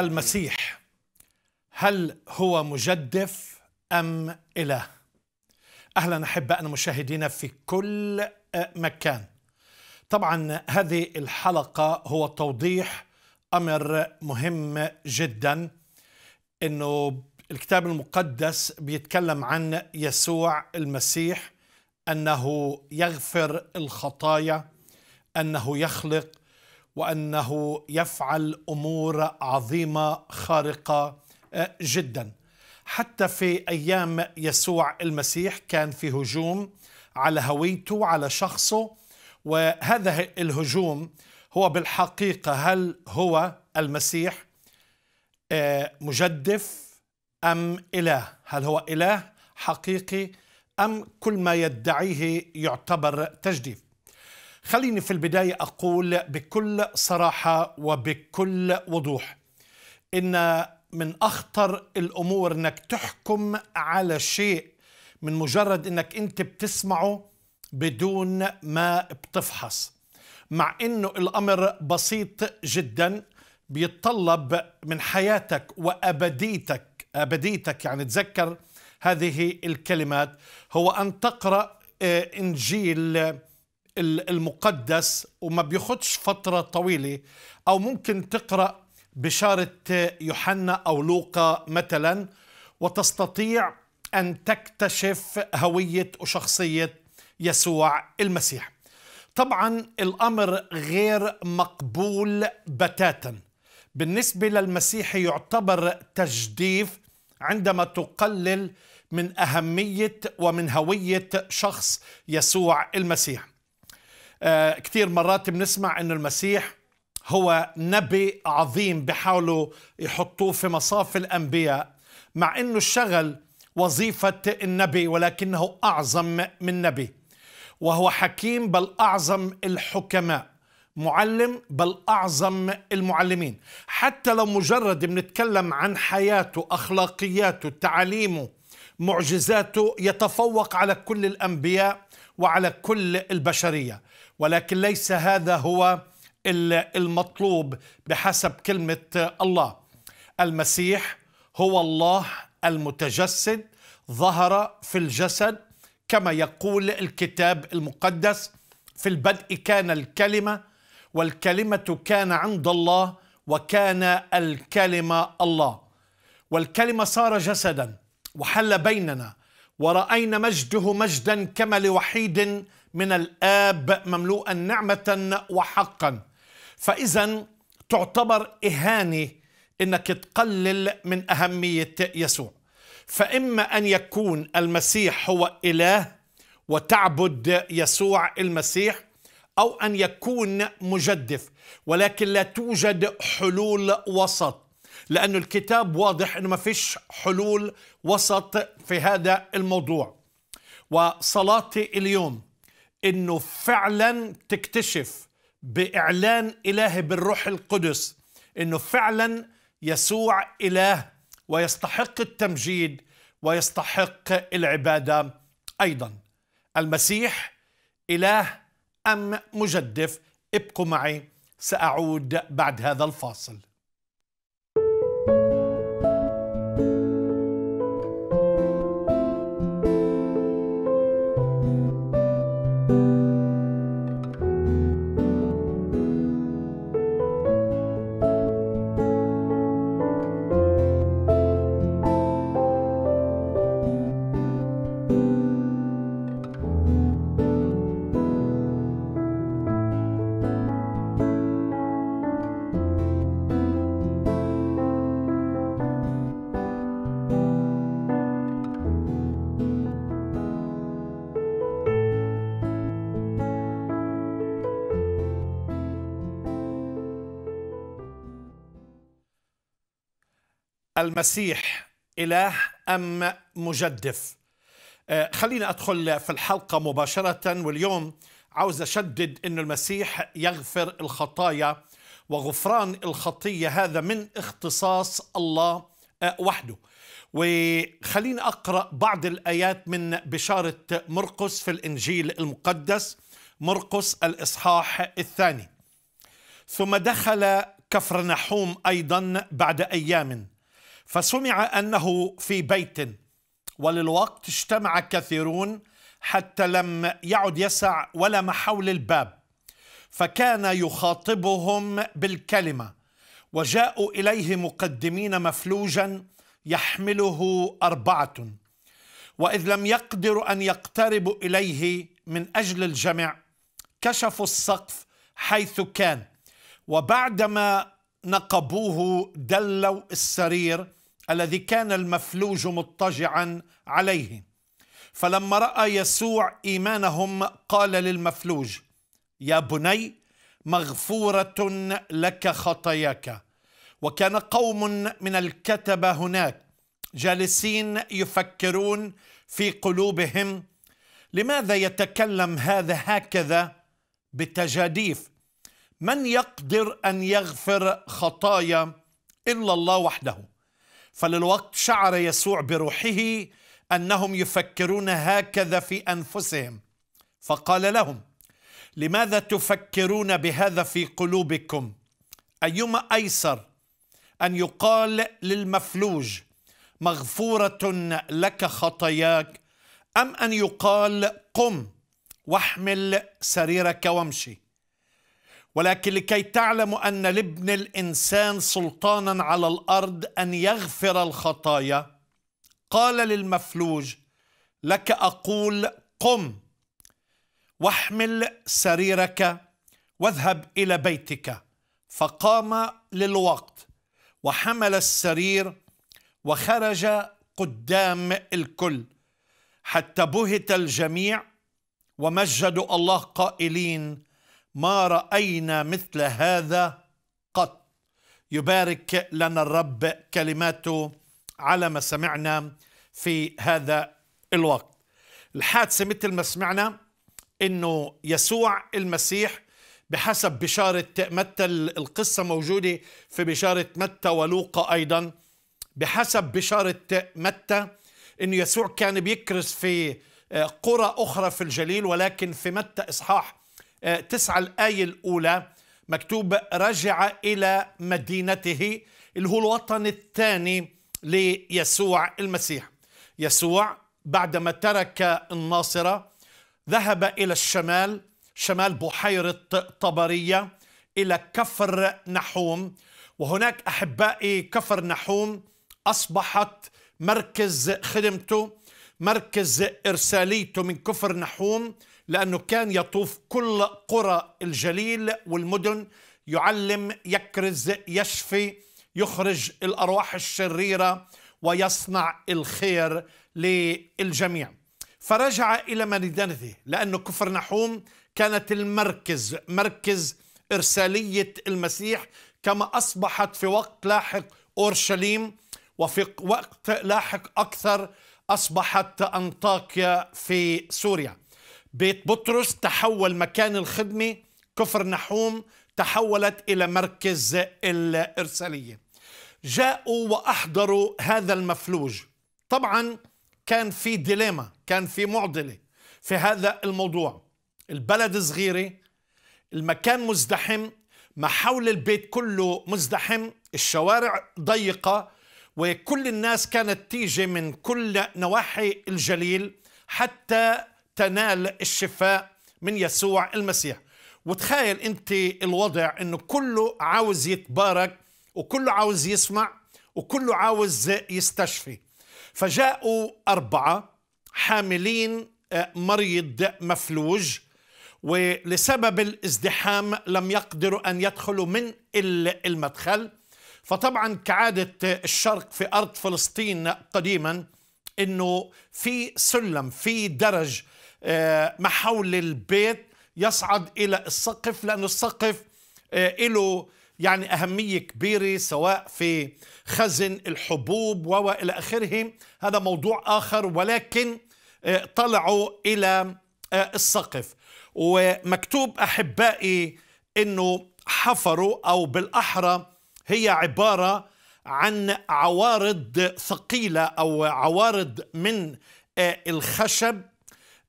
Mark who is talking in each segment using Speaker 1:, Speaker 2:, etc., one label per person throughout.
Speaker 1: المسيح هل هو مجدف أم إله؟ أهلا أحبائنا مشاهدينا في كل مكان طبعا هذه الحلقة هو توضيح أمر مهم جدا أنه الكتاب المقدس بيتكلم عن يسوع المسيح أنه يغفر الخطايا أنه يخلق وانه يفعل امور عظيمه خارقه آه، جدا حتى في ايام يسوع المسيح كان في هجوم على هويته على شخصه وهذا الهجوم هو بالحقيقه هل هو المسيح آه، مجدف ام اله هل هو اله حقيقي ام كل ما يدعيه يعتبر تجديف خليني في البداية أقول بكل صراحة وبكل وضوح إن من أخطر الأمور إنك تحكم على شيء من مجرد إنك أنت بتسمعه بدون ما بتفحص مع إنه الأمر بسيط جدا بيتطلب من حياتك وأبديتك أبديتك يعني تذكر هذه الكلمات هو أن تقرأ آه، إنجيل المقدس وما بياخدش فترة طويلة أو ممكن تقرأ بشارة يوحنا أو لوقا مثلا وتستطيع أن تكتشف هوية وشخصية يسوع المسيح طبعا الأمر غير مقبول بتاتا بالنسبة للمسيح يعتبر تجديف عندما تقلل من أهمية ومن هوية شخص يسوع المسيح آه، كثير مرات بنسمع انه المسيح هو نبي عظيم بحاولوا يحطوه في مصاف الانبياء مع انه الشغل وظيفه النبي ولكنه اعظم من نبي وهو حكيم بل اعظم الحكماء معلم بل اعظم المعلمين حتى لو مجرد بنتكلم عن حياته اخلاقياته تعاليمه معجزاته يتفوق على كل الانبياء وعلى كل البشريه ولكن ليس هذا هو المطلوب بحسب كلمة الله المسيح هو الله المتجسد ظهر في الجسد كما يقول الكتاب المقدس في البدء كان الكلمة والكلمة كان عند الله وكان الكلمة الله والكلمة صار جسدا وحل بيننا ورأينا مجده مجدا كما لوحيد من الآب مملوءا نعمة وحقا فإذا تعتبر إهانة إنك تقلل من أهمية يسوع فإما أن يكون المسيح هو إله وتعبد يسوع المسيح أو أن يكون مجدف ولكن لا توجد حلول وسط لأن الكتاب واضح أنه ما فيش حلول وسط في هذا الموضوع وصلاتي اليوم انه فعلا تكتشف باعلان اله بالروح القدس انه فعلا يسوع اله ويستحق التمجيد ويستحق العباده ايضا المسيح اله ام مجدف ابقوا معي ساعود بعد هذا الفاصل المسيح إله أم مجدف آه، خلينا أدخل في الحلقة مباشرة واليوم عاوز أشدد أن المسيح يغفر الخطايا وغفران الخطية هذا من اختصاص الله آه، وحده وخلينا أقرأ بعض الآيات من بشارة مرقس في الإنجيل المقدس مرقس الإصحاح الثاني ثم دخل كفر نحوم أيضا بعد أيام فسمع أنه في بيت وللوقت اجتمع كثيرون حتى لم يعد يسع ولا محول الباب فكان يخاطبهم بالكلمة وجاءوا إليه مقدمين مفلوجا يحمله أربعة وإذ لم يقدروا أن يقتربوا إليه من أجل الجمع كشفوا السقف حيث كان وبعدما نقبوه دلوا السرير الذي كان المفلوج مضطجعا عليه فلما راى يسوع ايمانهم قال للمفلوج يا بني مغفوره لك خطاياك وكان قوم من الكتبه هناك جالسين يفكرون في قلوبهم لماذا يتكلم هذا هكذا بتجاديف من يقدر ان يغفر خطايا الا الله وحده فللوقت شعر يسوع بروحه انهم يفكرون هكذا في انفسهم فقال لهم لماذا تفكرون بهذا في قلوبكم ايما ايسر ان يقال للمفلوج مغفوره لك خطاياك ام ان يقال قم واحمل سريرك وامشي ولكن لكي تعلموا أن لابن الإنسان سلطانا على الأرض أن يغفر الخطايا قال للمفلوج لك أقول قم واحمل سريرك واذهب إلى بيتك فقام للوقت وحمل السرير وخرج قدام الكل حتى بهت الجميع ومجدوا الله قائلين ما رأينا مثل هذا قط يبارك لنا الرب كلماته على ما سمعنا في هذا الوقت الحادثة مثل ما سمعنا أنه يسوع المسيح بحسب بشارة متى القصة موجودة في بشارة متى ولوقا أيضا بحسب بشارة متى أنه يسوع كان بيكرس في آه، قرى أخرى في الجليل ولكن في متى إصحاح 9 آه، الآية الأولى مكتوب رجع إلى مدينته اللي هو الوطن الثاني ليسوع المسيح يسوع بعدما ترك الناصرة ذهب إلى الشمال شمال بحيرة طبرية إلى كفر نحوم وهناك أحبائي كفر نحوم أصبحت مركز خدمته مركز إرساليته من كفر نحوم لأنه كان يطوف كل قرى الجليل والمدن يعلم يكرز يشفي يخرج الأرواح الشريرة ويصنع الخير للجميع فرجع إلى مدينته لأن كفر نحوم كانت المركز مركز إرسالية المسيح كما أصبحت في وقت لاحق أورشليم وفي وقت لاحق أكثر أصبحت أنطاكيا في سوريا بيت بطرس تحول مكان الخدمة كفر نحوم تحولت إلى مركز الإرسالية جاءوا وأحضروا هذا المفلوج طبعا كان في ديليما كان في معضلة في هذا الموضوع البلد صغيرة المكان مزدحم ما حول البيت كله مزدحم الشوارع ضيقة وكل الناس كانت تيجي من كل نواحي الجليل حتى تنال الشفاء من يسوع المسيح وتخيل انت الوضع انه كله عاوز يتبارك وكله عاوز يسمع وكله عاوز يستشفي فجاءوا أربعة حاملين آه، مريض مفلوج ولسبب الازدحام لم يقدروا أن يدخلوا من المدخل فطبعا كعادة الشرق في أرض فلسطين قديما أنه في سلم في درج آه، ما حول البيت يصعد إلى السقف لأن السقف آه، له يعني أهمية كبيرة سواء في خزن الحبوب وإلى آخره هذا موضوع آخر ولكن آه، طلعوا إلى السقف ومكتوب أحبائي أنه حفروا أو بالأحرى هي عبارة عن عوارض ثقيلة أو عوارض من الخشب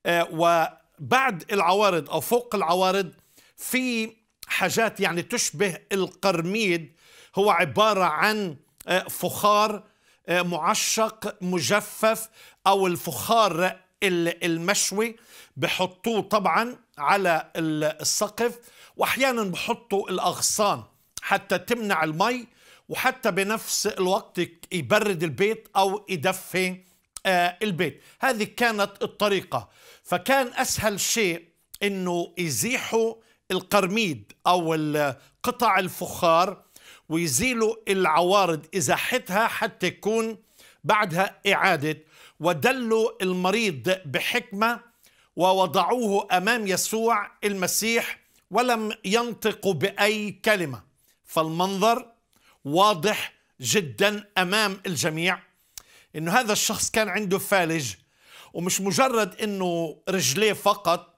Speaker 1: آه، وبعد العوارض أو فوق العوارض في حاجات يعني تشبه القرميد هو عبارة عن آه، فخار آه، معشق مجفف أو الفخار المشوي بحطوه طبعا على السقف واحيانا بحطوا الاغصان حتى تمنع المي وحتى بنفس الوقت يبرد البيت او يدفي البيت هذه كانت الطريقه فكان أسهل شيء أنه يزيحوا القرميد أو قطع الفخار ويزيلوا العوارض إزاحتها حتى يكون بعدها إعادة ودلوا المريض بحكمة ووضعوه أمام يسوع المسيح ولم ينطق بأي كلمة فالمنظر واضح جدا أمام الجميع أنه هذا الشخص كان عنده فالج ومش مجرد انه رجليه فقط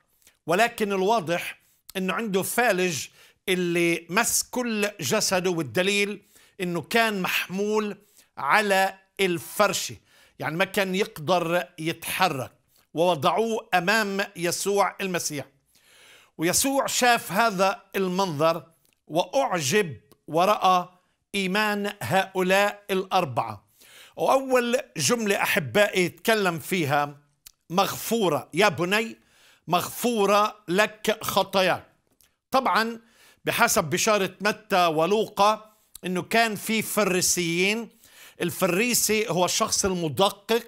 Speaker 1: ولكن الواضح انه عنده فالج اللي مس كل جسده والدليل انه كان محمول على الفرشه يعني ما كان يقدر يتحرك ووضعوه امام يسوع المسيح ويسوع شاف هذا المنظر واعجب وراى ايمان هؤلاء الاربعه واول جمله احبائي تكلم فيها مغفورة يا بني مغفورة لك خطاياك طبعا بحسب بشارة متى ولوقا انه كان في فريسيين الفريسي هو الشخص المدقق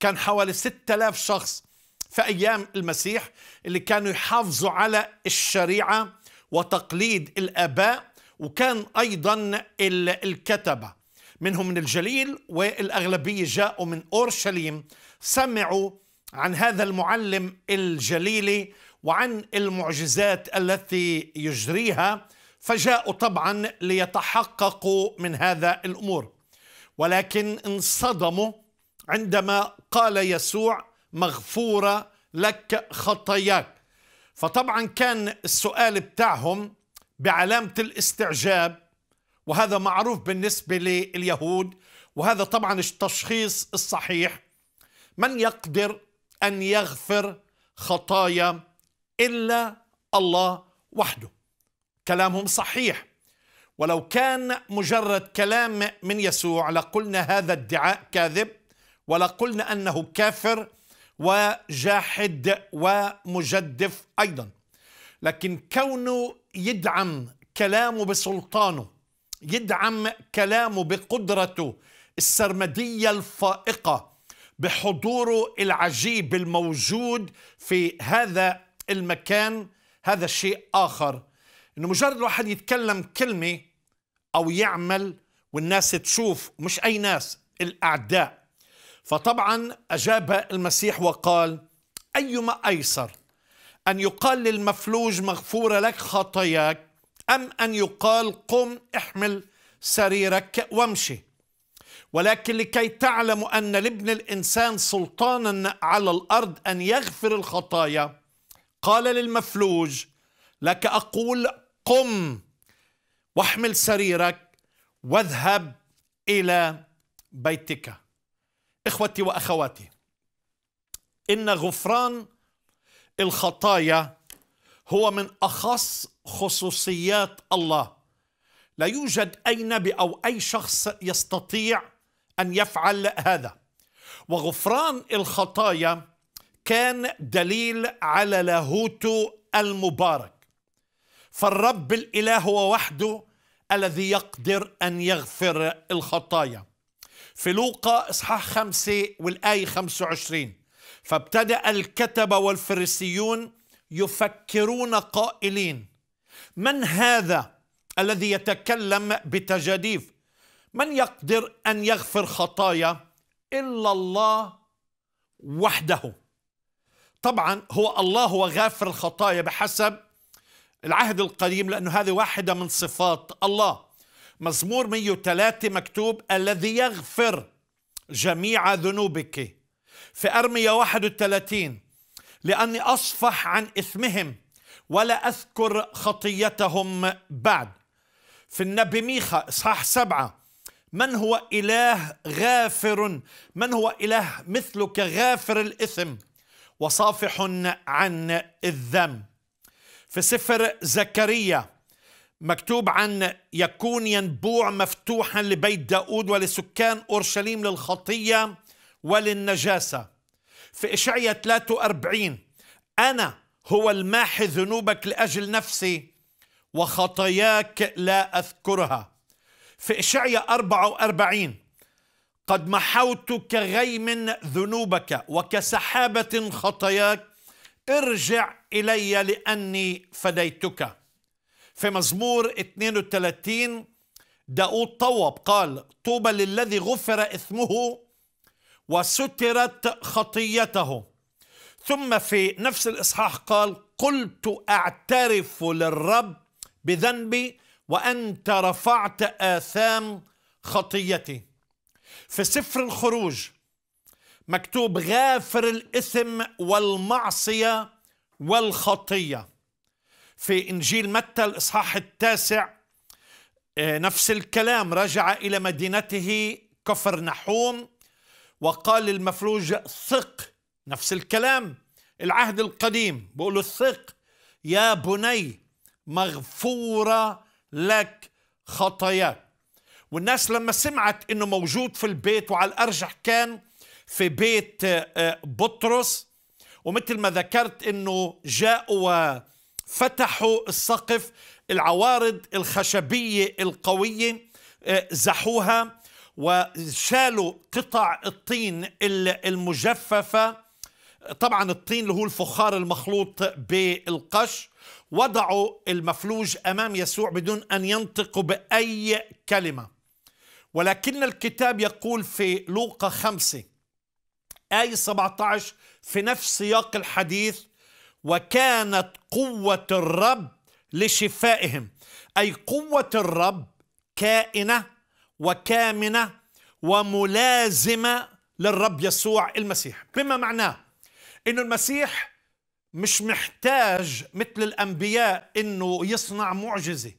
Speaker 1: كان حوالي 6000 شخص في ايام المسيح اللي كانوا يحافظوا على الشريعه وتقليد الاباء وكان ايضا الكتبه منهم من الجليل والاغلبيه جاءوا من اورشليم سمعوا عن هذا المعلم الجليل وعن المعجزات التي يجريها فجاءوا طبعا ليتحققوا من هذا الامور ولكن انصدموا عندما قال يسوع مغفوره لك خطاياك فطبعا كان السؤال بتاعهم بعلامه الاستعجاب وهذا معروف بالنسبه لليهود وهذا طبعا التشخيص الصحيح من يقدر أن يغفر خطايا إلا الله وحده كلامهم صحيح ولو كان مجرد كلام من يسوع لقلنا هذا ادعاء كاذب ولقلنا أنه كافر وجاحد ومجدف أيضا لكن كونه يدعم كلامه بسلطانه يدعم كلامه بقدرته السرمدية الفائقة بحضوره العجيب الموجود في هذا المكان هذا شيء آخر إنه مجرد الواحد يتكلم كلمة أو يعمل والناس تشوف مش أي ناس الأعداء فطبعا أجاب المسيح وقال أيما أيسر أن يقال للمفلوج مغفورة لك خطاياك أم أن يقال قم احمل سريرك وامشي ولكن لكي تعلموا أن لابن الإنسان سلطانا على الأرض أن يغفر الخطايا قال للمفلوج لك أقول قم واحمل سريرك واذهب إلى بيتك إخوتي وأخواتي إن غفران الخطايا هو من أخص خصوصيات الله لا يوجد أي نبي أو أي شخص يستطيع أن يفعل هذا وغفران الخطايا كان دليل على لاهوته المبارك فالرب الإله هو وحده الذي يقدر أن يغفر الخطايا في لوقا إصحاح خمسة والآية 25 فابتدأ الكتبة والفريسيون يفكرون قائلين من هذا الذي يتكلم بتجاديف من يقدر أن يغفر خطايا إلا الله وحده طبعا هو الله هو غافر الخطايا بحسب العهد القديم لأنه هذه واحدة من صفات الله مزمور 103 مكتوب الذي يغفر جميع ذنوبك في أرمية 31 لأني أصفح عن إثمهم ولا أذكر خطيتهم بعد في النبي ميخا إصحاح سبعة من هو إله غافر من هو إله مثلك غافر الإثم وصافح عن الذنب في سفر زكريا مكتوب عن يكون ينبوع مفتوحا لبيت داود ولسكان أورشليم للخطية وللنجاسة في إشعية 43 أنا هو الماحي ذنوبك لأجل نفسي وخطاياك لا أذكرها في إشعيا 44 قد محوت كغيم ذنوبك وكسحابة خطاياك ارجع إلي لأني فديتك في مزمور 32 داود طوب قال طوبى للذي غفر إثمه وسترت خطيته ثم في نفس الإصحاح قال قلت أعترف للرب بذنبي وأنت رفعت آثام خطيتي في سفر الخروج مكتوب غافر الإثم والمعصية والخطية في إنجيل متى الإصحاح التاسع آه، نفس الكلام رجع إلى مدينته كفر نحوم وقال للمفروج ثق نفس الكلام العهد القديم بقوله ثق يا بني مغفورة لك خطاياك والناس لما سمعت انه موجود في البيت وعلى الارجح كان في بيت آه، بطرس ومثل ما ذكرت انه جاءوا وفتحوا السقف العوارض الخشبيه القويه آه، زحوها وشالوا قطع الطين المجففه طبعا الطين اللي هو الفخار المخلوط بالقش وضعوا المفلوج امام يسوع بدون ان ينطقوا باي كلمه ولكن الكتاب يقول في لوقا 5 اي 17 في نفس سياق الحديث وكانت قوه الرب لشفائهم اي قوه الرب كائنه وكامنه وملازمه للرب يسوع المسيح بما معناه انه المسيح مش محتاج مثل الأنبياء أنه يصنع معجزة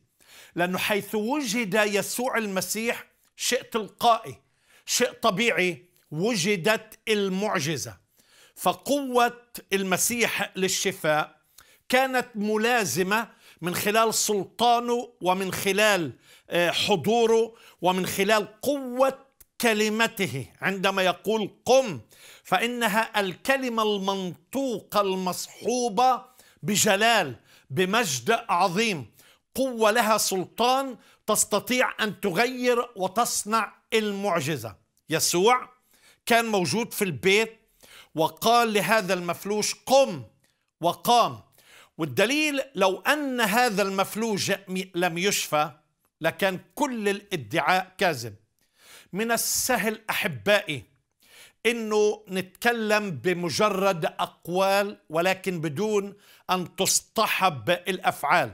Speaker 1: لأنه حيث وجد يسوع المسيح شيء تلقائي شيء طبيعي وجدت المعجزة فقوة المسيح للشفاء كانت ملازمة من خلال سلطانه ومن خلال آه، حضوره ومن خلال قوة كلمته عندما يقول قم فانها الكلمه المنطوقه المصحوبه بجلال بمجد عظيم قوه لها سلطان تستطيع ان تغير وتصنع المعجزه يسوع كان موجود في البيت وقال لهذا المفلوج قم وقام والدليل لو ان هذا المفلوج لم يشفى لكان كل الادعاء كاذب من السهل أحبائي انه نتكلم بمجرد اقوال ولكن بدون ان تصطحب الافعال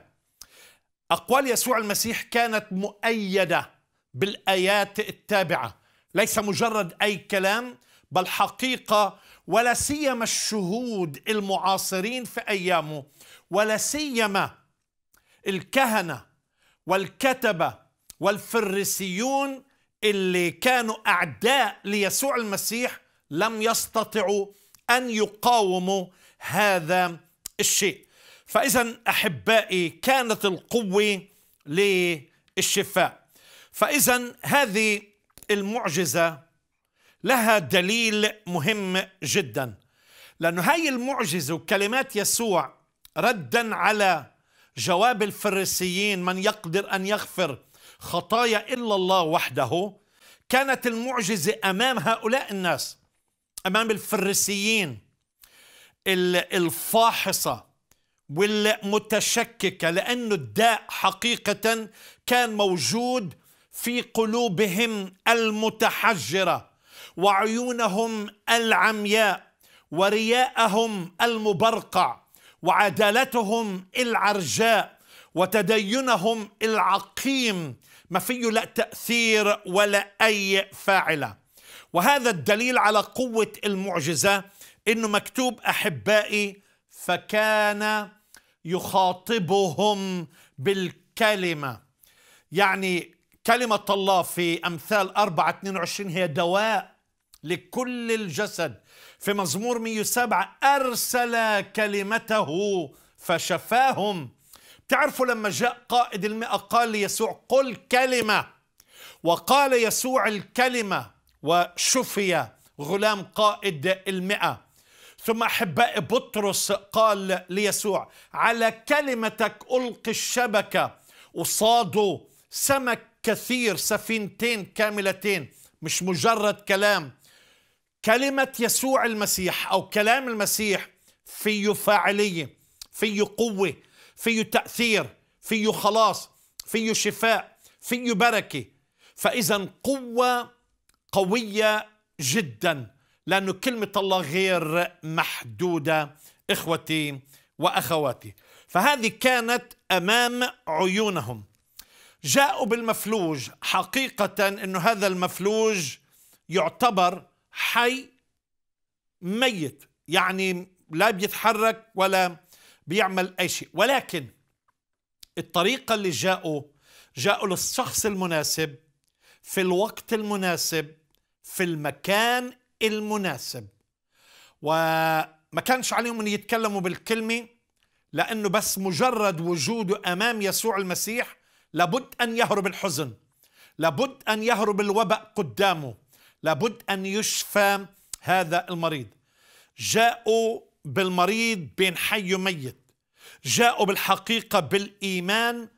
Speaker 1: اقوال يسوع المسيح كانت مؤيده بالايات التابعه ليس مجرد اي كلام بل حقيقه ولا سيما الشهود المعاصرين في ايامه ولا سيما الكهنه والكتبه والفريسيون اللي كانوا أعداء ليسوع المسيح لم يستطعوا أن يقاوموا هذا الشيء فإذا أحبائي كانت القوة للشفاء فإذا هذه المعجزة لها دليل مهم جدا لأنه هاي المعجزة وكلمات يسوع ردا على جواب الفريسيين من يقدر أن يغفر خطايا إلا الله وحده كانت المعجزة أمام هؤلاء الناس أمام الفريسيين الفاحصة والمتشككة لأنه الداء حقيقة كان موجود في قلوبهم المتحجرة وعيونهم العمياء ورياءهم المبرقع وعدالتهم العرجاء وتدينهم العقيم ما فيه لا تأثير ولا أي فاعلة وهذا الدليل على قوة المعجزة إنه مكتوب أحبائي فكان يخاطبهم بالكلمة يعني كلمة الله في أمثال 4 22 هي دواء لكل الجسد في مزمور 107 أرسل كلمته فشفاهم تعرفوا لما جاء قائد المئة قال ليسوع قل كلمة وقال يسوع الكلمة وشفي غلام قائد المئة ثم أحباء بطرس قال ليسوع على كلمتك ألقي الشبكة وصادوا سمك كثير سفينتين كاملتين مش مجرد كلام كلمة يسوع المسيح أو كلام المسيح فيه فاعلية فيه قوة فيه تأثير فيه خلاص فيه شفاء فيه بركة فإذا قوة قوية جدا لأنه كلمة الله غير محدودة إخوتي وأخواتي فهذه كانت أمام عيونهم جاءوا بالمفلوج حقيقة أن هذا المفلوج يعتبر حي ميت يعني لا بيتحرك ولا بيعمل أي شيء ولكن الطريقة اللي جاءوا جاءوا للشخص المناسب في الوقت المناسب في المكان المناسب وما كانش عليهم ان يتكلموا بالكلمه لانه بس مجرد وجوده امام يسوع المسيح لابد ان يهرب الحزن لابد ان يهرب الوباء قدامه لابد ان يشفى هذا المريض جاءوا بالمريض بين حي وميت جاءوا بالحقيقة بالإيمان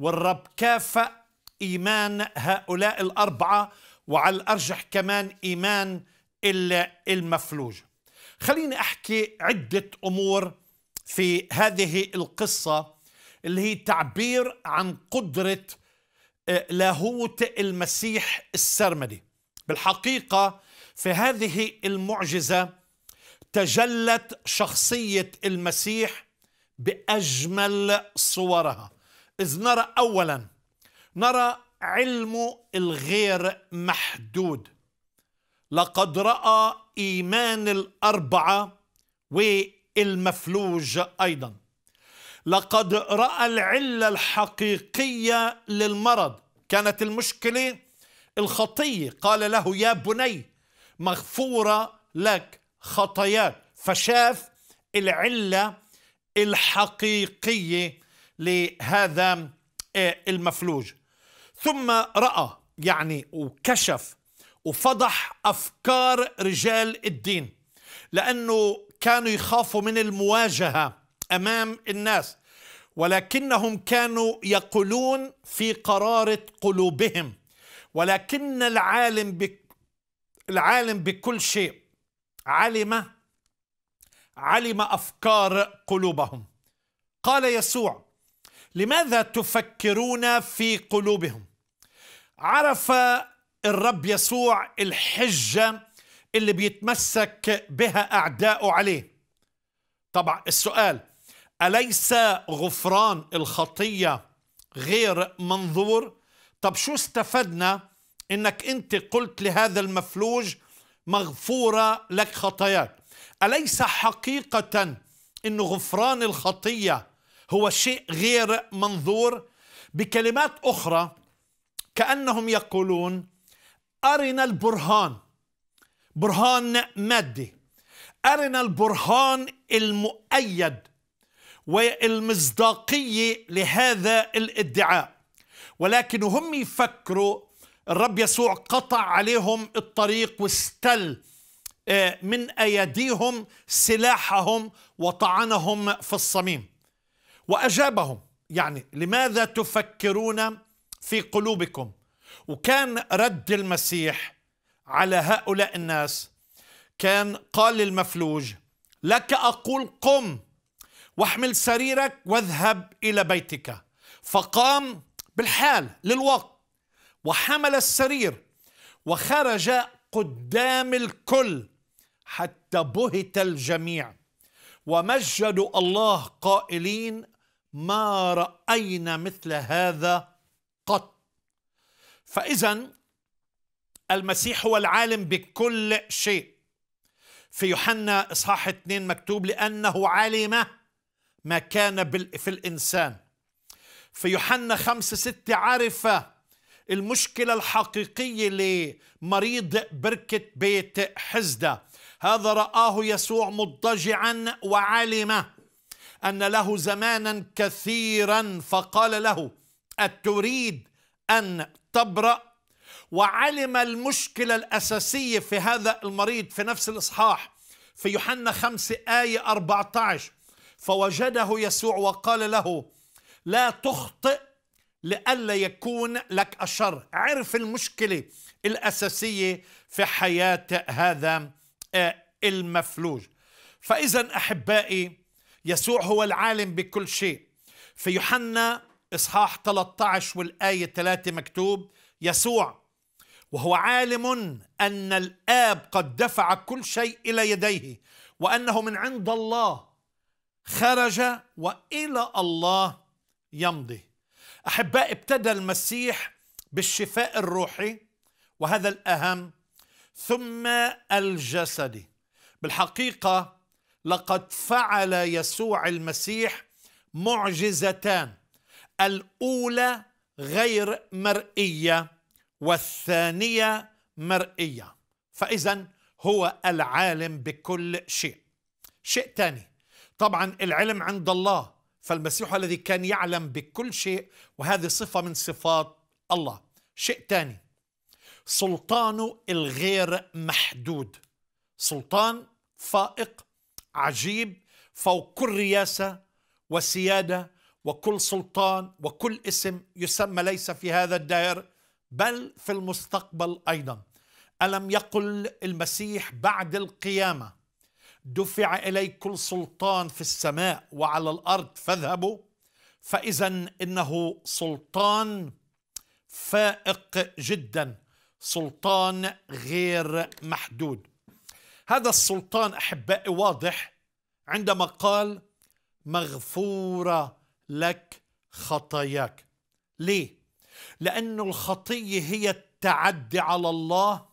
Speaker 1: والرب كافأ إيمان هؤلاء الأربعة وعلى الأرجح كمان إيمان المفلوج خليني أحكي عدة أمور في هذه القصة اللي هي تعبير عن قدرة آه، لاهوت المسيح السرمدي بالحقيقة في هذه المعجزة تجلت شخصية المسيح بأجمل صورها إذ نرى أولا نرى علمه الغير محدود لقد رأى إيمان الأربعة والمفلوج أيضا لقد رأى العلة الحقيقية للمرض كانت المشكلة الخطية قال له يا بني مغفورة لك خطاياه فشاف العله الحقيقيه لهذا آه، المفلوج ثم راى يعني وكشف وفضح افكار رجال الدين لانه كانوا يخافوا من المواجهه امام الناس ولكنهم كانوا يقولون في قراره قلوبهم ولكن العالم بك العالم بكل شيء علم علم افكار قلوبهم قال يسوع لماذا تفكرون في قلوبهم عرف الرب يسوع الحجه اللي بيتمسك بها اعداؤه عليه طبعا السؤال اليس غفران الخطيه غير منظور طب شو استفدنا انك انت قلت لهذا المفلوج مغفورة لك خطاياك أليس حقيقة أن غفران الخطية هو شيء غير منظور بكلمات أخرى كأنهم يقولون أرنا البرهان برهان مادي أرنا البرهان المؤيد والمصداقية لهذا الادعاء ولكن هم يفكروا الرب يسوع قطع عليهم الطريق واستل آه، من ايديهم سلاحهم وطعنهم في الصميم واجابهم يعني لماذا تفكرون في قلوبكم وكان رد المسيح على هؤلاء الناس كان قال للمفلوج لك اقول قم واحمل سريرك واذهب الى بيتك فقام بالحال للوقت وحمل السرير وخرج قدام الكل حتى بهت الجميع ومجدوا الله قائلين ما راينا مثل هذا قط فاذا المسيح هو العالم بكل شيء في يوحنا اصحاح 2 مكتوب لانه علم ما كان في الانسان في يوحنا 5 6 عرف المشكلة الحقيقية لمريض بركة بيت حزدة هذا رآه يسوع مضطجعا وعلم أن له زمانا كثيرا فقال له أتريد أن تبرأ وعلم المشكلة الأساسية في هذا المريض في نفس الإصحاح في يوحنا 5 آية 14 فوجده يسوع وقال له لا تخطئ لئلا يكون لك الشر عرف المشكلة الأساسية في حياة هذا آه، المفلوج فإذا أحبائي يسوع هو العالم بكل شيء في يوحنا إصحاح 13 والآية 3 مكتوب يسوع وهو عالم أن الآب قد دفع كل شيء إلى يديه وأنه من عند الله خرج وإلى الله يمضي احباء ابتدى المسيح بالشفاء الروحي وهذا الاهم ثم الجسدي بالحقيقه لقد فعل يسوع المسيح معجزتان الاولى غير مرئيه والثانيه مرئيه فاذا هو العالم بكل شيء شيء ثاني طبعا العلم عند الله فالمسيح الذي كان يعلم بكل شيء وهذه صفة من صفات الله شيء ثاني سلطانه الغير محدود سلطان فائق عجيب فوق كل رياسة وسيادة وكل سلطان وكل اسم يسمى ليس في هذا الدائر بل في المستقبل أيضا ألم يقل المسيح بعد القيامة دفع إلي كل سلطان في السماء وعلى الأرض فاذهبوا فإذا إنه سلطان فائق جدا سلطان غير محدود هذا السلطان أحبائي واضح عندما قال مغفورة لك خطاياك ليه؟ لأن الخطية هي التعدي على الله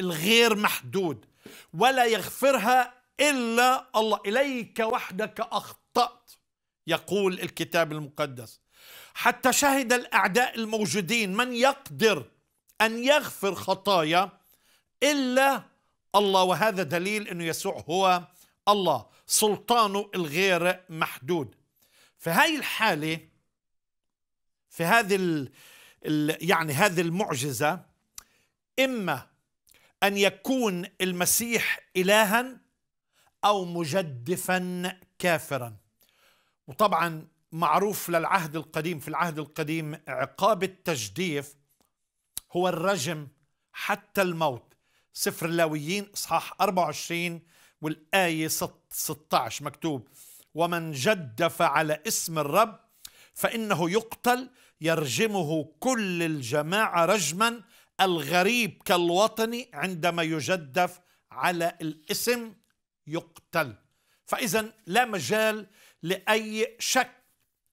Speaker 1: الغير محدود ولا يغفرها إلا الله إليك وحدك أخطأت يقول الكتاب المقدس حتى شهد الأعداء الموجودين من يقدر أن يغفر خطايا إلا الله وهذا دليل أنه يسوع هو الله سلطانه الغير محدود في هاي الحالة في هذه ال يعني هذه المعجزة إما أن يكون المسيح إلها أو مجدفا كافرا وطبعا معروف للعهد القديم في العهد القديم عقاب التجديف هو الرجم حتى الموت سفر اللاويين اصحاح 24 والايه 16 مكتوب ومن جدف على اسم الرب فانه يقتل يرجمه كل الجماعه رجما الغريب كالوطني عندما يجدف على الاسم يقتل فإذا لا مجال لأي شك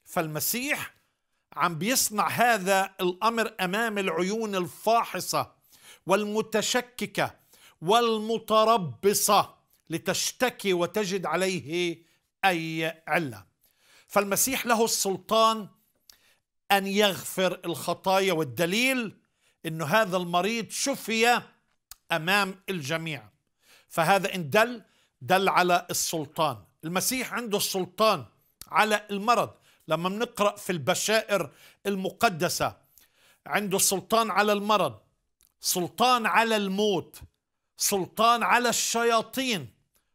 Speaker 1: فالمسيح عم بيصنع هذا الأمر أمام العيون الفاحصة والمتشككة والمتربصة لتشتكي وتجد عليه أي علة فالمسيح له السلطان أن يغفر الخطايا والدليل أن هذا المريض شفي أمام الجميع فهذا إن دل دل على السلطان المسيح عنده السلطان على المرض لما بنقرا في البشائر المقدسه عنده سلطان على المرض سلطان على الموت سلطان على الشياطين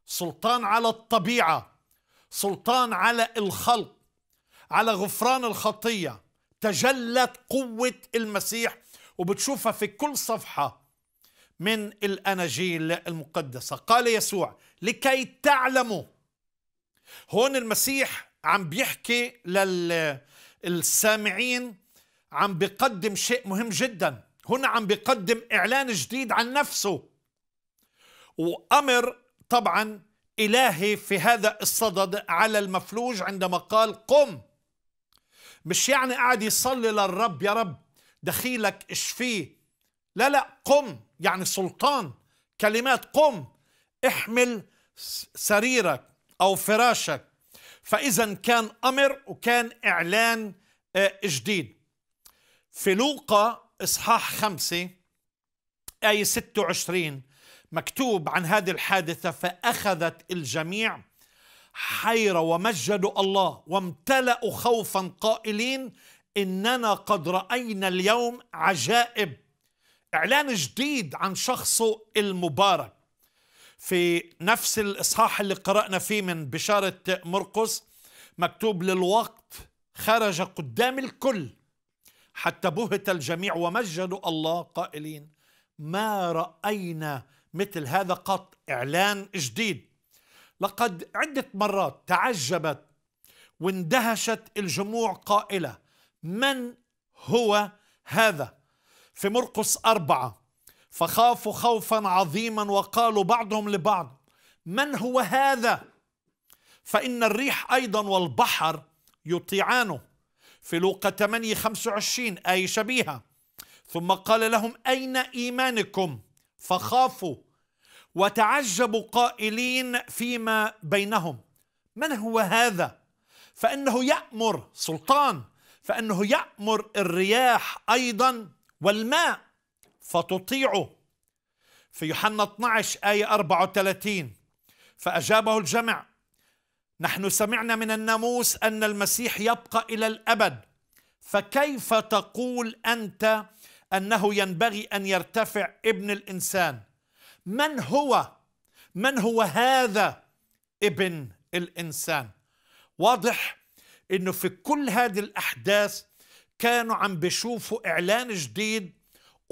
Speaker 1: سلطان على الطبيعه سلطان على الخلق على غفران الخطيه تجلت قوه المسيح وبتشوفها في كل صفحه من الاناجيل المقدسه قال يسوع لكي تعلموا هون المسيح عم بيحكي للسامعين عم بيقدم شيء مهم جدا هنا عم بيقدم إعلان جديد عن نفسه وأمر طبعا إلهي في هذا الصدد على المفلوج عندما قال قم مش يعني قاعد يصلي للرب يا رب دخيلك اشفيه لا لا قم يعني سلطان كلمات قم احمل سريرك أو فراشك فإذا كان أمر وكان إعلان آه، جديد في لوقا إصحاح خمسة آية 26 مكتوب عن هذه الحادثة فأخذت الجميع حيرة ومجدوا الله وامتلأوا خوفا قائلين إننا قد رأينا اليوم عجائب إعلان جديد عن شخصه المبارك في نفس الإصحاح اللي قرأنا فيه من بشارة مرقس مكتوب للوقت خرج قدام الكل حتى بهت الجميع ومجدوا الله قائلين ما رأينا مثل هذا قط إعلان جديد لقد عدة مرات تعجبت واندهشت الجموع قائلة من هو هذا في مرقس أربعة فخافوا خوفا عظيما وقالوا بعضهم لبعض من هو هذا فإن الريح أيضا والبحر يطيعانه في لوقا 8 25 آية شبيهة ثم قال لهم أين إيمانكم فخافوا وتعجبوا قائلين فيما بينهم من هو هذا فإنه يأمر سلطان فإنه يأمر الرياح أيضا والماء فتطيعه في يوحنا 12 آية 34 فأجابه الجمع نحن سمعنا من الناموس أن المسيح يبقى إلى الأبد فكيف تقول أنت أنه ينبغي أن يرتفع ابن الإنسان من هو من هو هذا ابن الإنسان واضح أنه في كل هذه الأحداث كانوا عم بيشوفوا إعلان جديد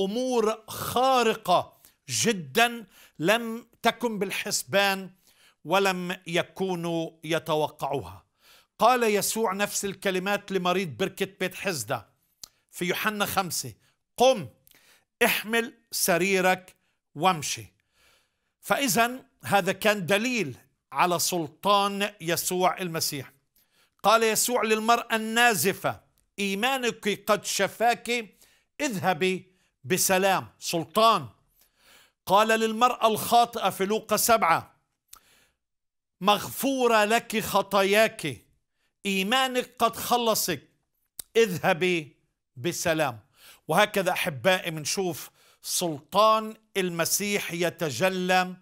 Speaker 1: امور خارقه جدا لم تكن بالحسبان ولم يكونوا يتوقعوها قال يسوع نفس الكلمات لمريض بركة بيت حزدة في يوحنا خمسة قم احمل سريرك وامشي فإذا هذا كان دليل على سلطان يسوع المسيح قال يسوع للمرأة النازفة إيمانك قد شفاك اذهبي بسلام سلطان قال للمرأة الخاطئة في لوقا سبعة مغفورة لك خطاياك إيمانك قد خلصك اذهبي بسلام وهكذا أحبائي منشوف سلطان المسيح يتجلى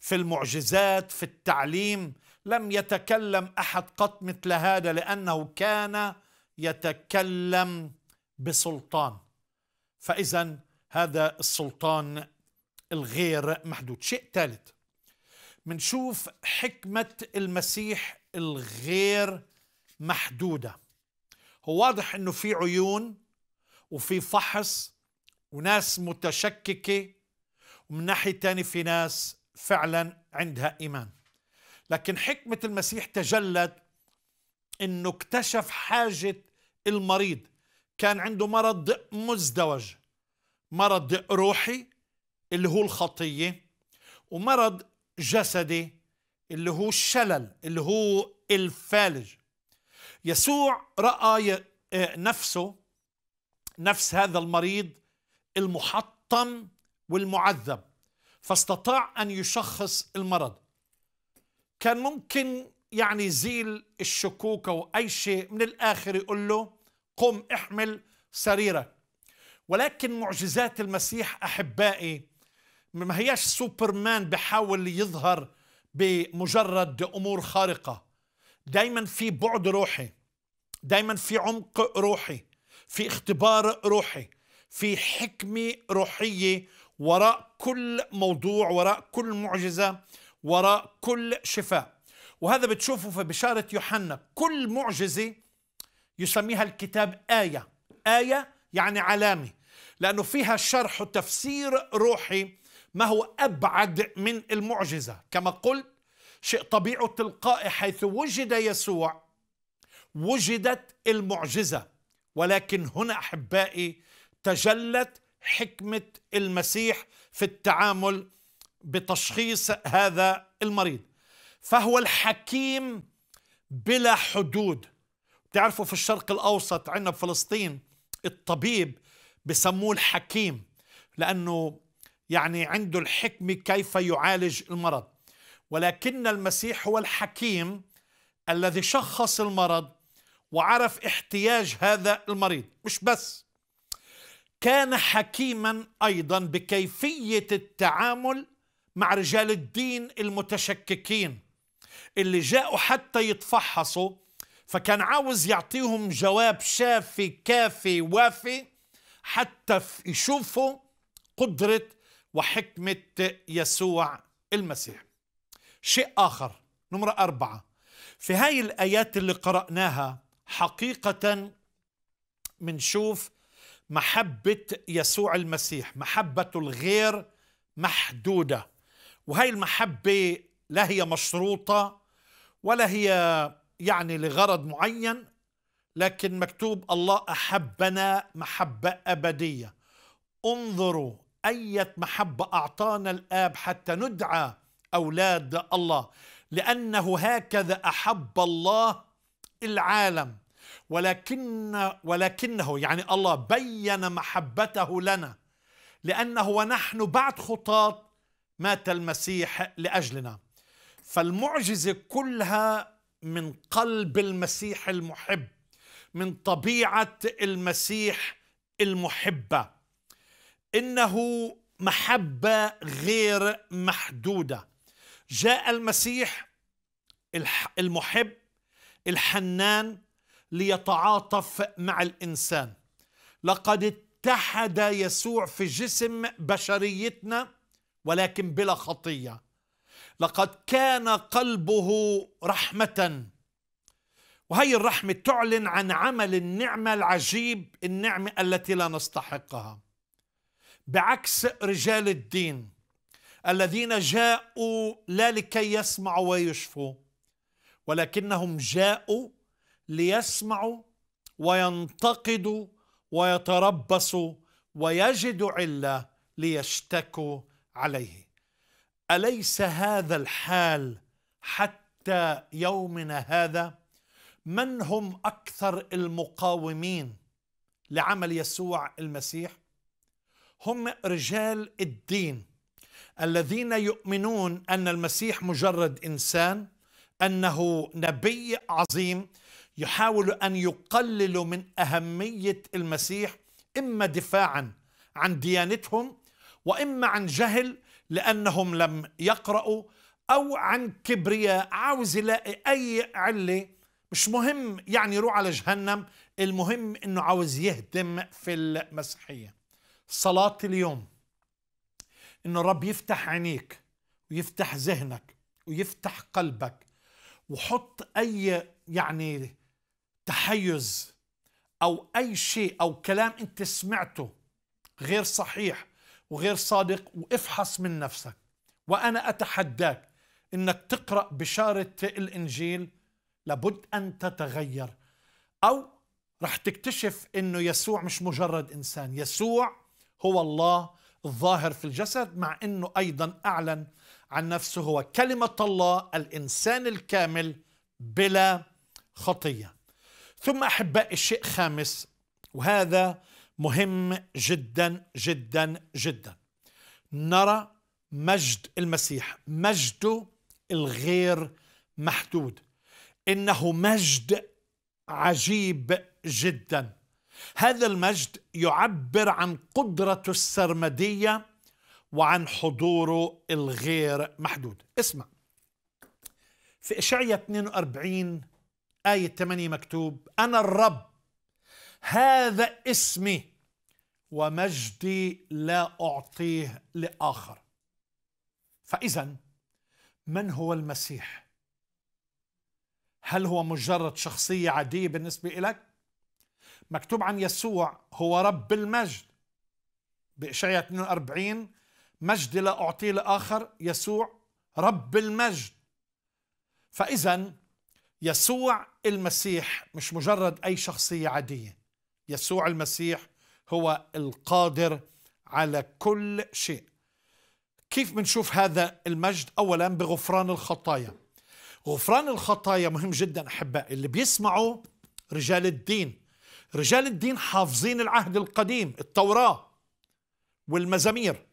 Speaker 1: في المعجزات في التعليم لم يتكلم أحد قط مثل هذا لأنه كان يتكلم بسلطان فإذا هذا السلطان الغير محدود شيء ثالث منشوف حكمة المسيح الغير محدودة هو واضح أنه في عيون وفي فحص وناس متشككة ومن ناحية تاني في ناس فعلا عندها إيمان لكن حكمة المسيح تجلت أنه اكتشف حاجة المريض كان عنده مرض مزدوج مرض روحي اللي هو الخطية ومرض جسدي اللي هو الشلل اللي هو الفالج يسوع رأى آه، نفسه نفس هذا المريض المحطم والمعذب فاستطاع أن يشخص المرض كان ممكن يعني يزيل الشكوك أو أي شيء من الآخر يقول له قم احمل سريرك ولكن معجزات المسيح أحبائي ما هياش سوبرمان بحاول يظهر بمجرد أمور خارقة دايما في بعد روحي دايما في عمق روحي في اختبار روحي في حكمة روحية وراء كل موضوع وراء كل معجزة وراء كل شفاء وهذا بتشوفه في بشارة يوحنا كل معجزة يسميها الكتاب آية آية يعني علامة لأنه فيها شرح وتفسير روحي ما هو أبعد من المعجزة كما قلت شيء طبيعي تلقائي حيث وجد يسوع وجدت المعجزة ولكن هنا أحبائي تجلت حكمة المسيح في التعامل بتشخيص هذا المريض فهو الحكيم بلا حدود تعرفوا في الشرق الأوسط عندنا بفلسطين الطبيب بسموه الحكيم لأنه يعني عنده الحكمة كيف يعالج المرض ولكن المسيح هو الحكيم الذي شخص المرض وعرف احتياج هذا المريض مش بس كان حكيما أيضا بكيفية التعامل مع رجال الدين المتشككين اللي جاءوا حتى يتفحصوا فكان عاوز يعطيهم جواب شافي كافي وافي حتى يشوفوا قدرة وحكمة يسوع المسيح شيء آخر نمرة أربعة في هاي الآيات اللي قرأناها حقيقة منشوف محبة يسوع المسيح محبته الغير محدودة وهي المحبة لا هي مشروطة ولا هي يعني لغرض معين لكن مكتوب الله أحبنا محبة أبدية انظروا أية محبة أعطانا الآب حتى ندعى أولاد الله لأنه هكذا أحب الله العالم ولكن ولكنه يعني الله بين محبته لنا لأنه ونحن بعد خطاة مات المسيح لأجلنا فالمعجزة كلها من قلب المسيح المحب من طبيعه المسيح المحبه انه محبه غير محدوده جاء المسيح المحب الحنان ليتعاطف مع الانسان لقد اتحد يسوع في جسم بشريتنا ولكن بلا خطيه لقد كان قلبه رحمه وهي الرحمة تعلن عن عمل النعمة العجيب النعمة التي لا نستحقها بعكس رجال الدين الذين جاءوا لا لكي يسمعوا ويشفوا ولكنهم جاءوا ليسمعوا وينتقدوا ويتربصوا ويجدوا علة ليشتكوا عليه أليس هذا الحال حتى يومنا هذا؟ من هم اكثر المقاومين لعمل يسوع المسيح هم رجال الدين الذين يؤمنون ان المسيح مجرد انسان انه نبي عظيم يحاولوا ان يقللوا من اهميه المسيح اما دفاعا عن ديانتهم واما عن جهل لانهم لم يقرأوا او عن كبرياء عاوز يلاقي اي عله مش مهم يعني يروح على جهنم المهم انه عاوز يهدم في المسيحية صلاة اليوم انه الرب يفتح عينيك ويفتح ذهنك ويفتح قلبك وحط اي يعني تحيز او اي شيء او كلام انت سمعته غير صحيح وغير صادق وافحص من نفسك وانا اتحداك انك تقرا بشاره الانجيل لابد أن تتغير أو رح تكتشف أنه يسوع مش مجرد إنسان يسوع هو الله الظاهر في الجسد مع أنه أيضا أعلن عن نفسه هو كلمة الله الإنسان الكامل بلا خطية ثم أحبائي الشيء خامس وهذا مهم جدا جدا جدا نرى مجد المسيح مجده الغير محدود انه مجد عجيب جدا هذا المجد يعبر عن قدرة السرمدية وعن حضوره الغير محدود اسمع في إشعية 42 آية 8 مكتوب أنا الرب هذا اسمي ومجدي لا أعطيه لآخر فإذا من هو المسيح؟ هل هو مجرد شخصية عادية بالنسبة لك؟ مكتوب عن يسوع هو رب المجد بإشعياء 42 مجد لا أعطيه لآخر يسوع رب المجد فإذا يسوع المسيح مش مجرد أي شخصية عادية يسوع المسيح هو القادر على كل شيء كيف بنشوف هذا المجد أولا بغفران الخطايا غفران الخطايا مهم جدا أحباء اللي بيسمعوا رجال الدين رجال الدين حافظين العهد القديم التوراة والمزامير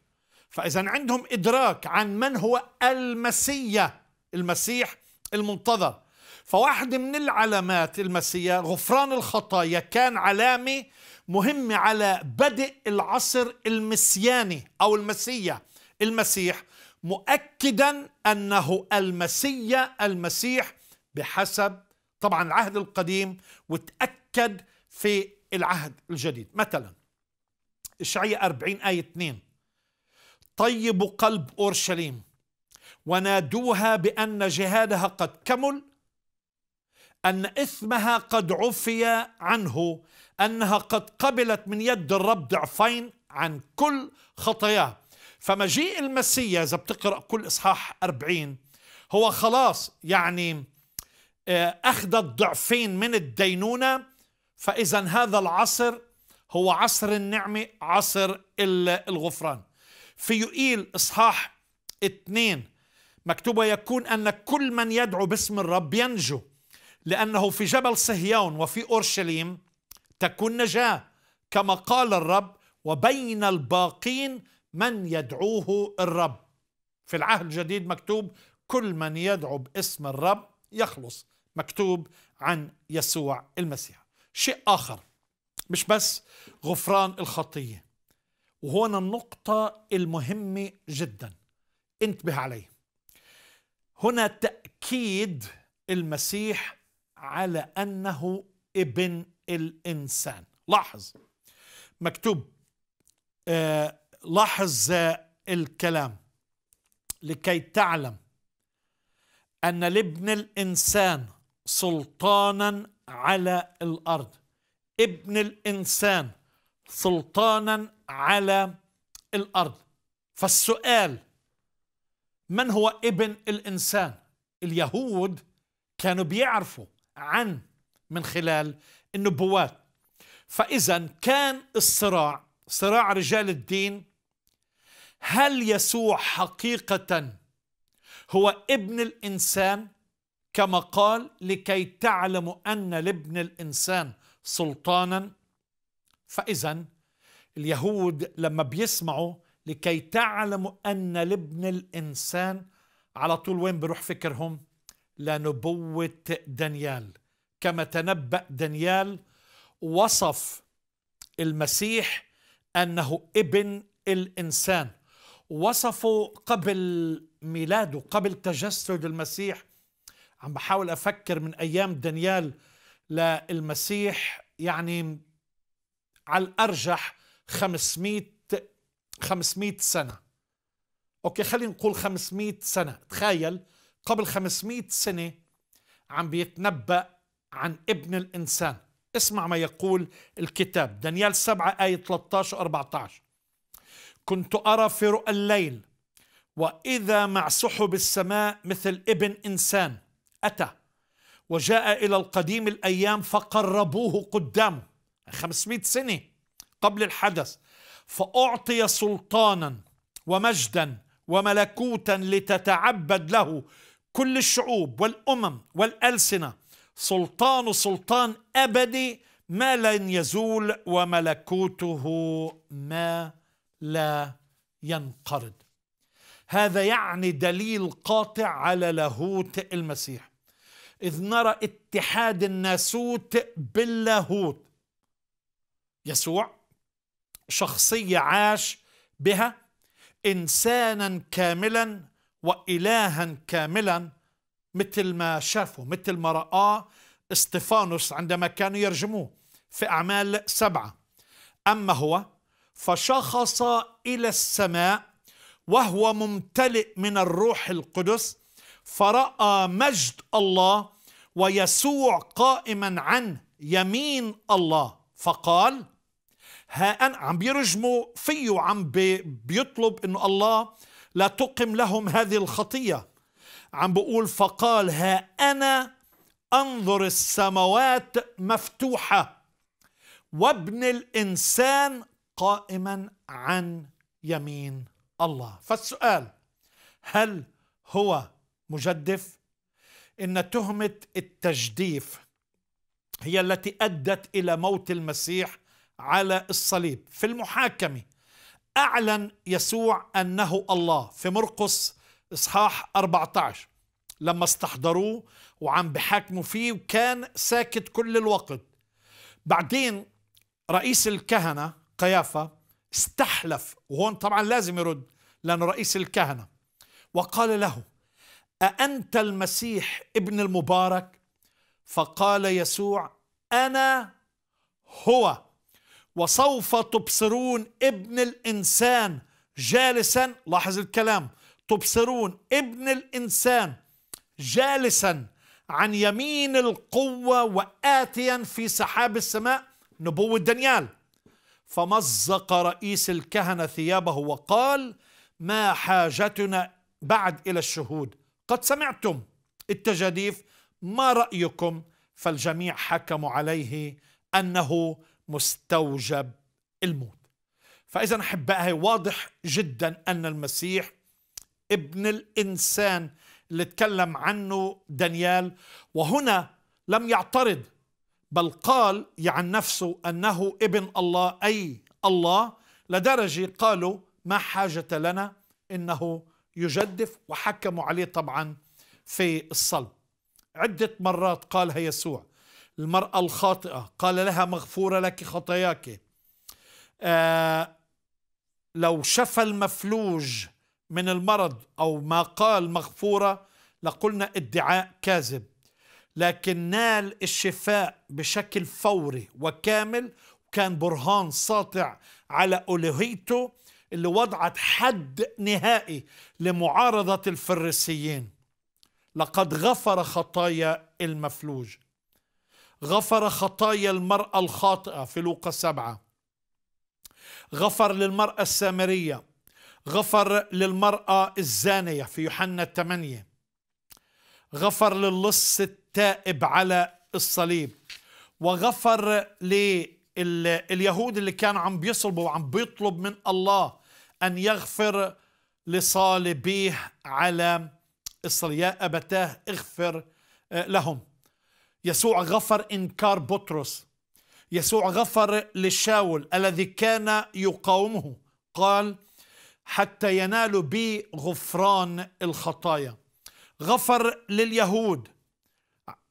Speaker 1: فإذا عندهم إدراك عن من هو المسيا المسيح المنتظر فواحدة من العلامات المسيا غفران الخطايا كان علامة مهمة على بدء العصر المسياني أو المسيا المسيح مؤكدا أنه المسيا المسيح بحسب طبعا العهد القديم وتأكد في العهد الجديد مثلا إشعياء 40 آية 2 طيب قلب أورشليم ونادوها بأن جهادها قد كمل أن إثمها قد عفي عنه أنها قد قبلت من يد الرب ضعفين عن كل خطاياه فمجيء المسيا إذا بتقرأ كل إصحاح أربعين هو خلاص يعني آه، أخذ الضعفين من الدينونة فإذا هذا العصر هو عصر النعمة عصر الغفران في يقيل إصحاح اثنين مكتوب يكون أن كل من يدعو باسم الرب ينجو لأنه في جبل صهيون وفي أورشليم تكون نجاة كما قال الرب وبين الباقين من يدعوه الرب في العهد الجديد مكتوب كل من يدعو باسم الرب يخلص مكتوب عن يسوع المسيح شيء آخر مش بس غفران الخطية وهنا النقطة المهمة جدا انتبه عليه هنا تأكيد المسيح على أنه ابن الإنسان لاحظ مكتوب آه لاحظ الكلام لكي تعلم ان لابن الانسان سلطانا على الارض ابن الانسان سلطانا على الارض فالسؤال من هو ابن الانسان اليهود كانوا بيعرفوا عن من خلال النبوات فاذا كان الصراع صراع رجال الدين هل يسوع حقيقة هو ابن الإنسان كما قال لكي تعلموا أن لابن الإنسان سلطانا فإذا اليهود لما بيسمعوا لكي تعلموا أن لابن الإنسان على طول وين بروح فكرهم لنبوة دانيال كما تنبأ دانيال وصف المسيح أنه ابن الإنسان وصفوا قبل ميلاده قبل تجسد المسيح عم بحاول أفكر من أيام دانيال للمسيح يعني على الأرجح 500 500 سنة أوكي خلينا نقول 500 سنة تخيل قبل 500 سنة عم بيتنبأ عن ابن الإنسان اسمع ما يقول الكتاب دانيال 7 آية 13 و 14 كنت أرى في رؤى الليل وإذا مع سحب السماء مثل ابن إنسان أتى وجاء إلى القديم الأيام فقربوه قدامه 500 سنة قبل الحدث فأعطي سلطانا ومجدا وملكوتا لتتعبد له كل الشعوب والأمم والألسنة سلطان سلطان أبدي ما لن يزول وملكوته ما لا ينقرض هذا يعني دليل قاطع على لاهوت المسيح إذ نرى اتحاد الناسوت باللاهوت يسوع شخصية عاش بها إنسانا كاملا وإلها كاملا مثل ما شافه مثل ما رآه استفانوس عندما كانوا يرجموه في أعمال سبعة أما هو فشخص إلى السماء وهو ممتلئ من الروح القدس فرأى مجد الله ويسوع قائما عن يمين الله فقال ها أنا عم بيرجموا فيه وعم بيطلب أنه الله لا تقم لهم هذه الخطية عم بقول فقال ها أنا أنظر السماوات مفتوحة وابن الإنسان قائما عن يمين الله فالسؤال هل هو مجدف ان تهمه التجديف هي التي ادت الى موت المسيح على الصليب في المحاكمه اعلن يسوع انه الله في مرقس اصحاح 14 لما استحضروه وعم بحاكموا فيه وكان ساكت كل الوقت بعدين رئيس الكهنه قيافة استحلف وهون طبعا لازم يرد لأنه رئيس الكهنة وقال له أأنت المسيح ابن المبارك فقال يسوع أنا هو وسوف تبصرون ابن الإنسان جالسا لاحظ الكلام تبصرون ابن الإنسان جالسا عن يمين القوة وآتيا في سحاب السماء نبوة دانيال فمزق رئيس الكهنة ثيابه وقال ما حاجتنا بعد إلى الشهود قد سمعتم التجاديف ما رأيكم فالجميع حكموا عليه أنه مستوجب الموت فإذا أحبائي واضح جدا أن المسيح ابن الإنسان اللي تكلم عنه دانيال وهنا لم يعترض بل قال عن يعني نفسه أنه ابن الله أي الله لدرجة قالوا ما حاجة لنا إنه يجدف وحكموا عليه طبعا في الصلب عدة مرات قالها يسوع المرأة الخاطئة قال لها مغفورة لك خطاياك آه لو شفى المفلوج من المرض أو ما قال مغفورة لقلنا ادعاء كاذب لكن نال الشفاء بشكل فوري وكامل وكان برهان ساطع على ألوهيته اللي وضعت حد نهائي لمعارضة الفريسيين لقد غفر خطايا المفلوج غفر خطايا المرأة الخاطئة في لوقا سبعة غفر للمرأة السامرية غفر للمرأة الزانية في يوحنا الثمانية غفر للص التائب على الصليب وغفر لليهود اللي كانوا عم بيصلبوا وعم بيطلب من الله أن يغفر لصالبيه على الصليب يا أبتاه اغفر آه، لهم يسوع غفر إنكار بطرس يسوع غفر للشاول الذي كان يقاومه قال حتى ينالوا بي غفران الخطايا غفر لليهود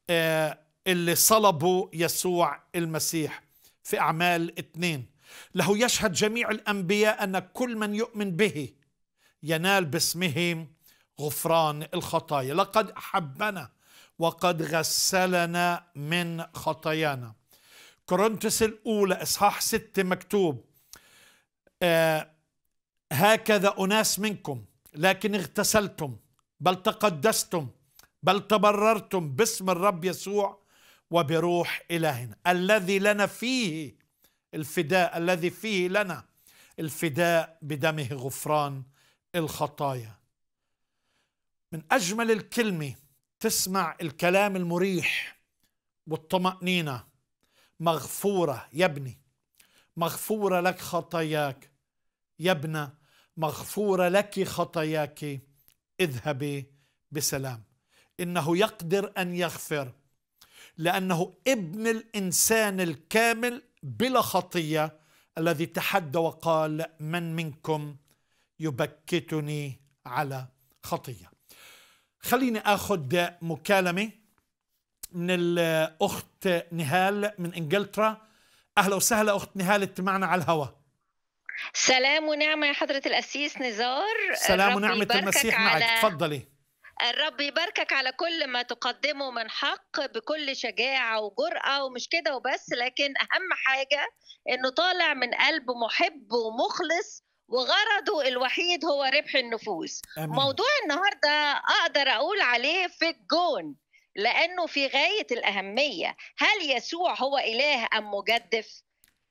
Speaker 1: آه، اللي صلبوا يسوع المسيح في أعمال اثنين له يشهد جميع الأنبياء أن كل من يؤمن به ينال باسمه غفران الخطايا لقد أحبنا وقد غسلنا من خطايانا كورنثس الأولى إصحاح ستة مكتوب آه هكذا أناس منكم لكن اغتسلتم بل تقدستم بل تبررتم باسم الرب يسوع وبروح إلهنا الذي لنا فيه الفداء الذي فيه لنا الفداء بدمه غفران الخطايا من أجمل الكلمة تسمع الكلام المريح والطمأنينة مغفورة يا ابني مغفورة لك خطاياك يا ابنة مغفورة لك خطاياك اذهبي بسلام انه يقدر ان يغفر لانه ابن الانسان الكامل بلا خطيه الذي تحدى وقال من منكم يبكتني على خطيه خليني اخذ مكالمه من الاخت نهال من انجلترا اهلا وسهلا اخت نهال معنا على الهواء
Speaker 2: سلام ونعمه يا حضره الاسيس نزار سلام ونعمه المسيح معك تفضلي الرب يباركك على كل ما تقدمه من حق بكل شجاعة وجرأة ومش كده وبس لكن أهم حاجة إنه طالع من قلب محب ومخلص وغرضه الوحيد هو ربح النفوس أمين. موضوع النهاردة أقدر أقول عليه في الجون لأنه في غاية الأهمية هل يسوع هو إله أم مجدف؟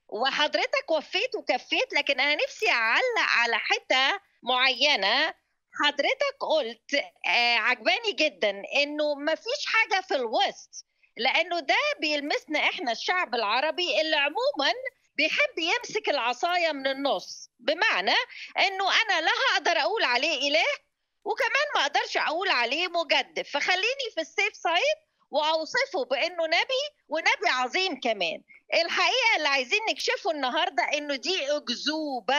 Speaker 2: وحضرتك وفيت وكفيت لكن أنا نفسي أعلق على حتة معينة حضرتك قلت آه، عجباني جدا انه ما فيش حاجه في الوسط لانه ده بيلمسنا احنا الشعب العربي اللي عموما بيحب يمسك العصايه من النص بمعنى انه انا لا هقدر اقول عليه اله وكمان ما اقدرش اقول عليه مجدف فخليني في السيف سايد واوصفه بانه نبي ونبي عظيم كمان الحقيقه اللي عايزين نكشفه النهارده انه دي اكذوبه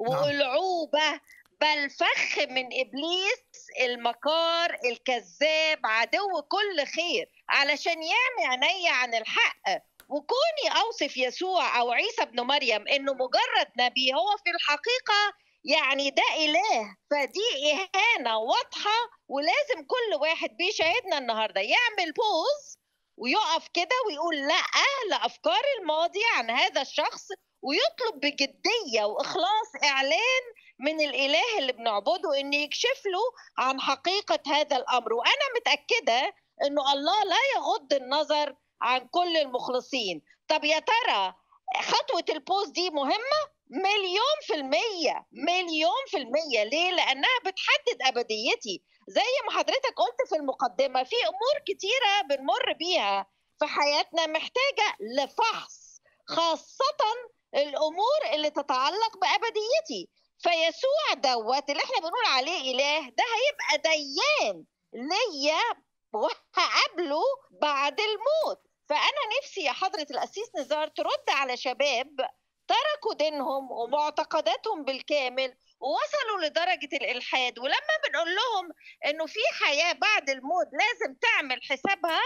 Speaker 2: نعم. والعوبه بل فخ من ابليس المكار الكذاب عدو كل خير علشان يعمي عيني عن الحق وكوني اوصف يسوع او عيسى ابن مريم انه مجرد نبي هو في الحقيقه يعني ده اله فدي اهانه واضحه ولازم كل واحد بيشاهدنا النهارده يعمل بوز ويقف كده ويقول لا لافكار الماضي عن هذا الشخص ويطلب بجديه واخلاص اعلان من الاله اللي بنعبده ان يكشف له عن حقيقه هذا الامر وانا متاكده انه الله لا يغض النظر عن كل المخلصين طب يا ترى خطوه البوز دي مهمه مليون في المية مليون في المية ليه؟ لأنها بتحدد أبديتي زي ما حضرتك قلت في المقدمة في أمور كتيرة بنمر بيها في حياتنا محتاجة لفحص خاصة الأمور اللي تتعلق بأبديتي فيسوع دوت اللي احنا بنقول عليه اله ده هيبقى ديان ليا وهقابله بعد الموت فانا نفسي يا حضره القسيس نزار ترد على شباب تركوا دينهم ومعتقداتهم بالكامل ووصلوا لدرجة الإلحاد ولما بنقول لهم إنه في حياة بعد الموت لازم تعمل حسابها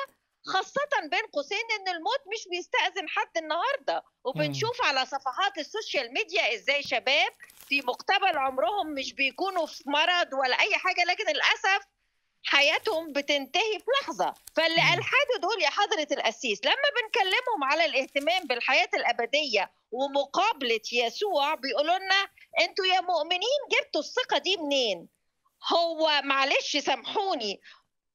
Speaker 2: خاصة بين قوسين إن الموت مش بيستأذن حد النهاردة وبنشوف على صفحات السوشيال ميديا إزاي شباب في مقتبل عمرهم مش بيكونوا في مرض ولا اي حاجه لكن للاسف حياتهم بتنتهي في لحظه فاللي دول يا حضره القسيس لما بنكلمهم على الاهتمام بالحياه الابديه ومقابله يسوع بيقولوا لنا انتوا يا مؤمنين جبتوا الثقه دي منين هو معلش سامحوني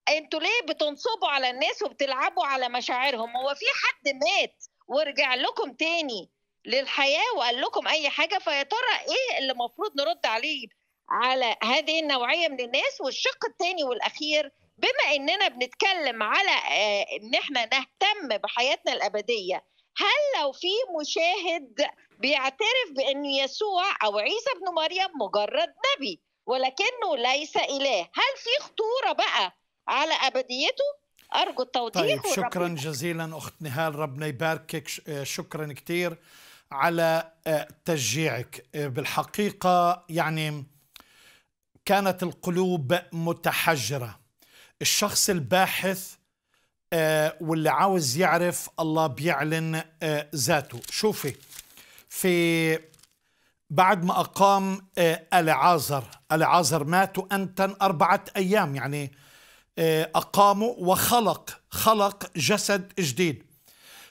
Speaker 2: انتوا ليه بتنصبوا على الناس وبتلعبوا على مشاعرهم هو في حد مات ورجع لكم تاني للحياه وقال لكم اي حاجه فيا ترى ايه اللي المفروض نرد عليه على هذه النوعيه من الناس والشق الثاني والاخير بما اننا بنتكلم على آه، ان احنا نهتم بحياتنا الابديه هل لو في مشاهد بيعترف بان يسوع او عيسى ابن مريم مجرد نبي ولكنه ليس اله هل في خطوره بقى على ابديته ارجو التوضيح طيب شكرا
Speaker 1: جزيلا اخت نهال ربنا يباركك آه، شكرا كثير على آه، تشجيعك آه، بالحقيقة يعني كانت القلوب متحجرة الشخص الباحث آه، واللي عاوز يعرف الله بيعلن ذاته شوفي في بعد ما أقام ألعازر ألعازر مات وأنتن أربعة أيام يعني أقامه وخلق خلق جسد جديد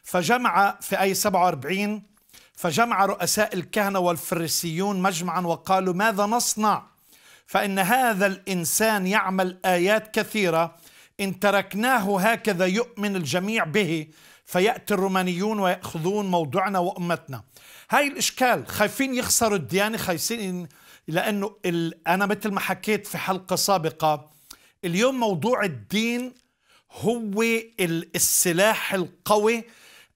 Speaker 1: فجمع في أي 47 فجمع رؤساء الكهنة والفريسيون مجمعا وقالوا ماذا نصنع فإن هذا الإنسان يعمل آيات كثيرة إن تركناه هكذا يؤمن الجميع به فيأتي الرومانيون ويأخذون موضوعنا وأمتنا هاي الإشكال خايفين يخسروا الديانة خايفين لأنه أنا مثل ما حكيت في حلقة سابقة اليوم موضوع الدين هو السلاح القوي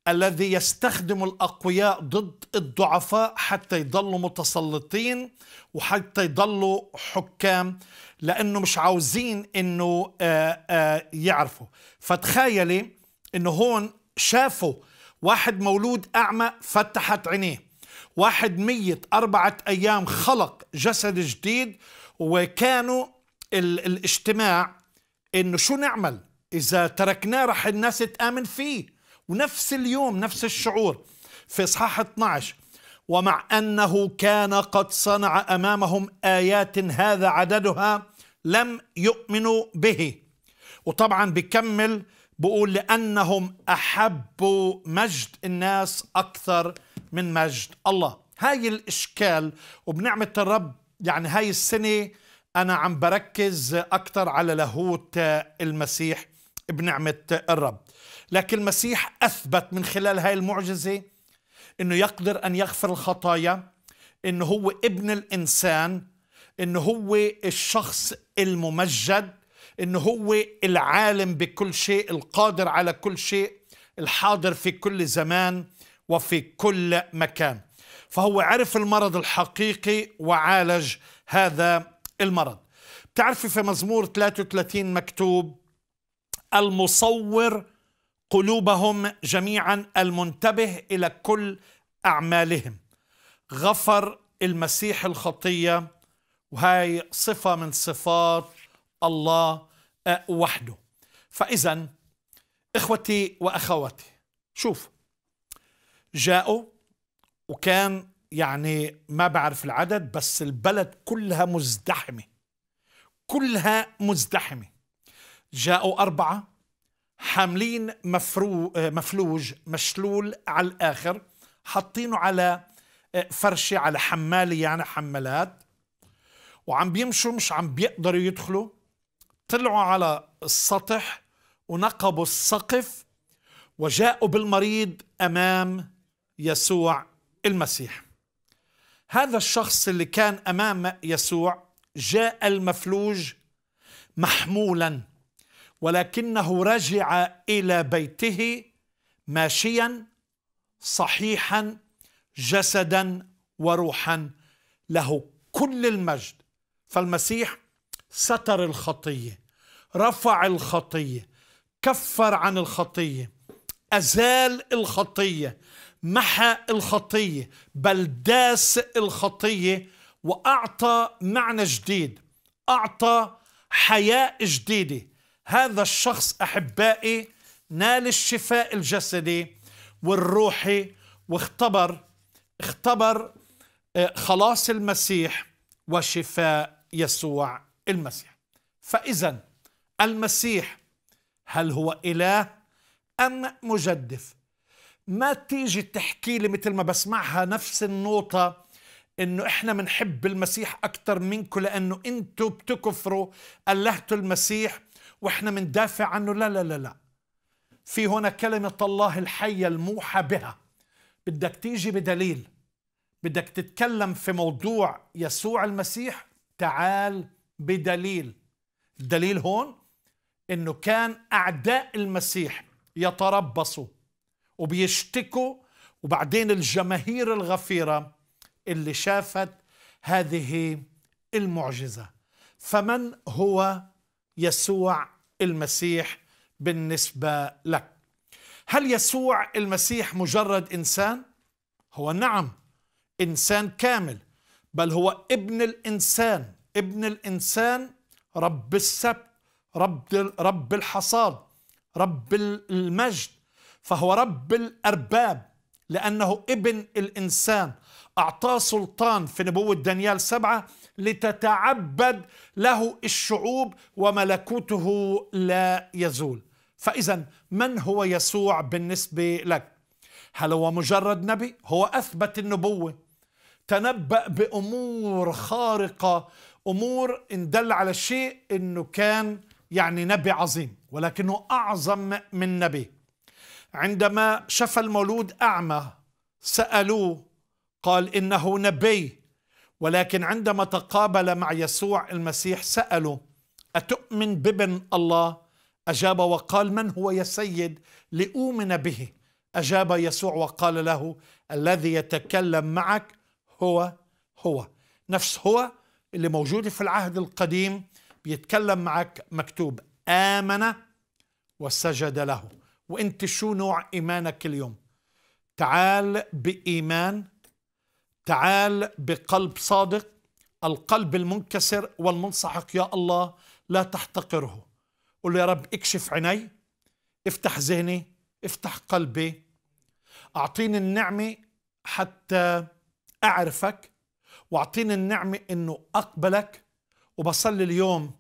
Speaker 1: الذي يستخدم الأقوياء ضد الضعفاء حتى يضلوا متسلطين وحتى يضلوا حكام لأنه مش عاوزين أنه آه، آه، يعرفوا فتخيلي أنه هون شافوا واحد مولود أعمى فتحت عينيه واحد ميت أربعة أيام خلق جسد جديد وكانوا الاجتماع انه شو نعمل اذا تركناه رح الناس تامن فيه ونفس اليوم نفس الشعور في إصحاح 12 ومع أنه كان قد صنع أمامهم آيات هذا عددها لم يؤمنوا به وطبعا بيكمل بقول لأنهم أحبوا مجد الناس أكثر من مجد الله هاي الإشكال وبنعمة الرب يعني هاي السنة أنا عم بركز أكثر على لاهوت المسيح بنعمة الرب لكن المسيح أثبت من خلال هاي المعجزة أنه يقدر أن يغفر الخطايا أنه هو ابن الإنسان أنه هو الشخص الممجد أنه هو العالم بكل شيء القادر على كل شيء الحاضر في كل زمان وفي كل مكان فهو عرف المرض الحقيقي وعالج هذا المرض بتعرفي في مزمور 33 مكتوب المصور قلوبهم جميعا المنتبه الى كل اعمالهم غفر المسيح الخطيه وهي صفه من صفات الله آه، وحده فاذا اخوتي واخواتي شوف جاءوا وكان يعني ما بعرف العدد بس البلد كلها مزدحمه كلها مزدحمه جاءوا اربعه حاملين مفرو آه، مفلوج مشلول على الآخر حاطينه على آه، فرشة على حمالة يعني حمالات وعم بيمشوا مش عم بيقدروا يدخلوا طلعوا على السطح ونقبوا السقف وجاءوا بالمريض أمام يسوع المسيح هذا الشخص اللي كان أمام يسوع جاء المفلوج محمولا ولكنه رجع إلى بيته ماشيا صحيحا جسدا وروحا له كل المجد فالمسيح ستر الخطية رفع الخطية كفر عن الخطية أزال الخطية محى الخطية بل داس الخطية وأعطى معنى جديد أعطى حياة جديدة هذا الشخص أحبائي نال الشفاء الجسدي والروحي واختبر اختبر آه، خلاص المسيح وشفاء يسوع المسيح فإذا المسيح هل هو إله أم مجدف ما تيجي تحكي لي مثل ما بسمعها نفس النوطة انه احنا بنحب المسيح اكثر منكم لانه انتم بتكفروا الهتوا المسيح واحنا مندافع عنه لا لا لا لا في هنا كلمة الله الحية الموحى بها بدك تيجي بدليل بدك تتكلم في موضوع يسوع المسيح تعال بدليل الدليل هون انه كان اعداء المسيح يتربصوا وبيشتكوا وبعدين الجماهير الغفيرة اللي شافت هذه المعجزة فمن هو يسوع المسيح بالنسبة لك هل يسوع المسيح مجرد إنسان؟ هو نعم إنسان كامل بل هو ابن الإنسان ابن الإنسان رب السبت رب, رب الحصاد رب المجد فهو رب الأرباب لأنه ابن الإنسان أعطاه سلطان في نبوة دانيال سبعة لتتعبد له الشعوب وملكوته لا يزول فإذا من هو يسوع بالنسبة لك؟ هل هو مجرد نبي؟ هو أثبت النبوة تنبأ بأمور خارقة أمور إن دل على شيء أنه كان يعني نبي عظيم ولكنه أعظم من نبي عندما شفى المولود أعمى سألوه قال انه نبي ولكن عندما تقابل مع يسوع المسيح ساله اتؤمن بابن الله اجاب وقال من هو يا سيد لاؤمن به اجاب يسوع وقال له الذي يتكلم معك هو هو نفس هو اللي موجوده في العهد القديم بيتكلم معك مكتوب امن وسجد له وانت شو نوع ايمانك اليوم تعال بايمان تعال بقلب صادق القلب المنكسر والمنسحق يا الله لا تحتقره قل يا رب اكشف عيني افتح ذهني افتح قلبي اعطيني النعمه حتى اعرفك واعطيني النعمه انه اقبلك وبصلي اليوم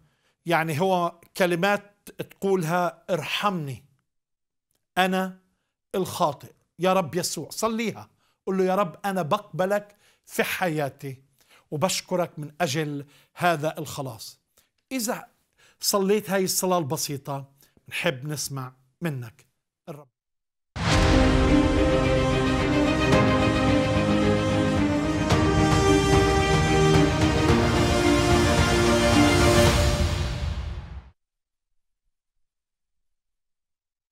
Speaker 1: يعني هو كلمات تقولها ارحمني انا الخاطئ يا رب يسوع صليها قل له يا رب أنا بقبلك في حياتي وبشكرك من أجل هذا الخلاص إذا صليت هاي الصلاة البسيطة نحب نسمع منك الرب